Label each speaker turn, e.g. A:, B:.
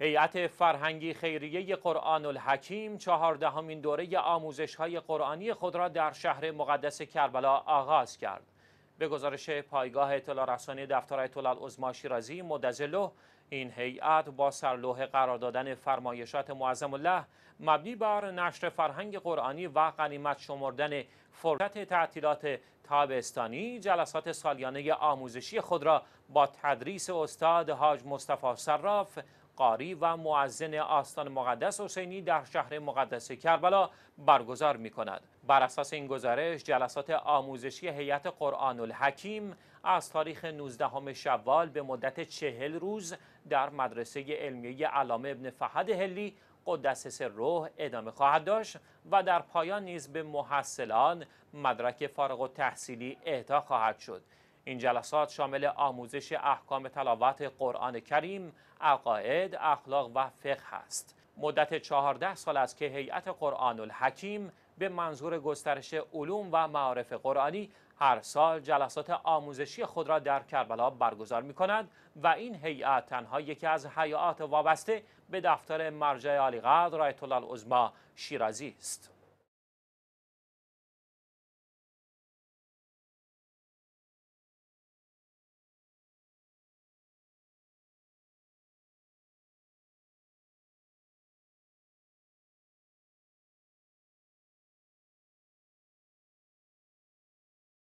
A: هیئت فرهنگی خیریه قرآن الحکیم چهاردهمین دوره آموزش های قرآنی خود را در شهر مقدس کربلا آغاز کرد. به گزارش پایگاه اطلاع رسانی دفتر اطلاع العظما شیرازی مدزلو این هیئت با سرلوح قرار دادن فرمایشات معظم الله مبنی بر نشر فرهنگ قرآنی و قنیمت شمردن فرصت تعطیلات تابستانی جلسات سالیانه آموزشی خود را با تدریس استاد حاج مصطفی صراف قاری و معزن آستان مقدس حسینی در شهر مقدس کربلا برگزار می کند. بر اساس این گزارش جلسات آموزشی هیئت قرآن الحکیم از تاریخ 19 شوال به مدت چهل روز در مدرسه علمیه علامه ابن فهد هلی قدس روح ادامه خواهد داشت و در پایان نیز به محصلان مدرک فارغ تحصیلی اهدا خواهد شد این جلسات شامل آموزش احکام تلاوت قرآن کریم، عقاید، اخلاق و فقه است. مدت 14 سال است که هیئت قرآن الحکیم به منظور گسترش علوم و معارف قرآنی هر سال جلسات آموزشی خود را در کربلا برگزار می کند و این هیئت تنها یکی از هیئات وابسته به دفتر مرجع عالیقدر رایت الله ازما شیرازی است.